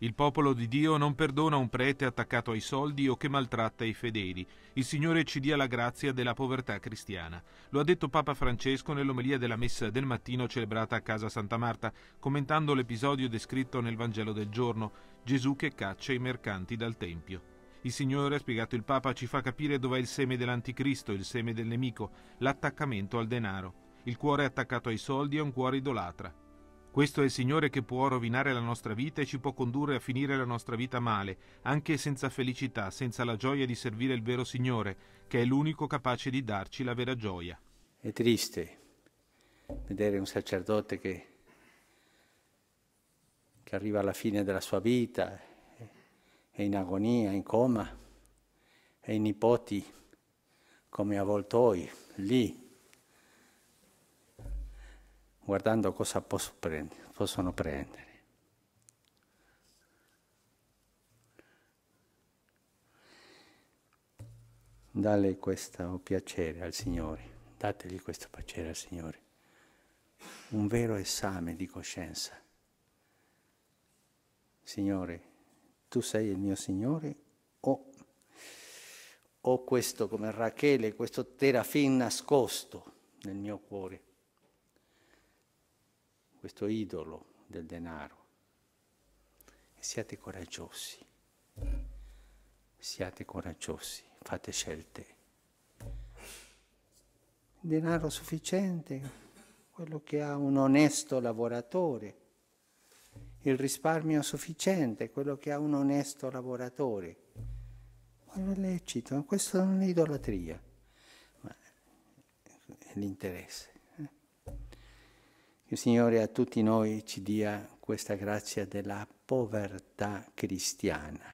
Il popolo di Dio non perdona un prete attaccato ai soldi o che maltratta i fedeli. Il Signore ci dia la grazia della povertà cristiana. Lo ha detto Papa Francesco nell'omelia della messa del mattino celebrata a casa Santa Marta, commentando l'episodio descritto nel Vangelo del giorno, Gesù che caccia i mercanti dal Tempio. Il Signore, ha spiegato il Papa, ci fa capire dov'è il seme dell'anticristo, il seme del nemico, l'attaccamento al denaro. Il cuore attaccato ai soldi è un cuore idolatra. Questo è il Signore che può rovinare la nostra vita e ci può condurre a finire la nostra vita male, anche senza felicità, senza la gioia di servire il vero Signore, che è l'unico capace di darci la vera gioia. È triste vedere un sacerdote che, che arriva alla fine della sua vita, è in agonia, in coma, e i nipoti come avvoltoi lì guardando cosa prendere, possono prendere. Dale questo piacere al Signore, dategli questo piacere al Signore. Un vero esame di coscienza. Signore, tu sei il mio Signore o, ho questo come Rachele, questo terafin nascosto nel mio cuore? questo idolo del denaro. E siate coraggiosi, siate coraggiosi, fate scelte. Denaro sufficiente, quello che ha un onesto lavoratore, il risparmio sufficiente, quello che ha un onesto lavoratore. Quello è lecito, questo non è idolatria, ma è l'interesse. Il Signore a tutti noi ci dia questa grazia della povertà cristiana.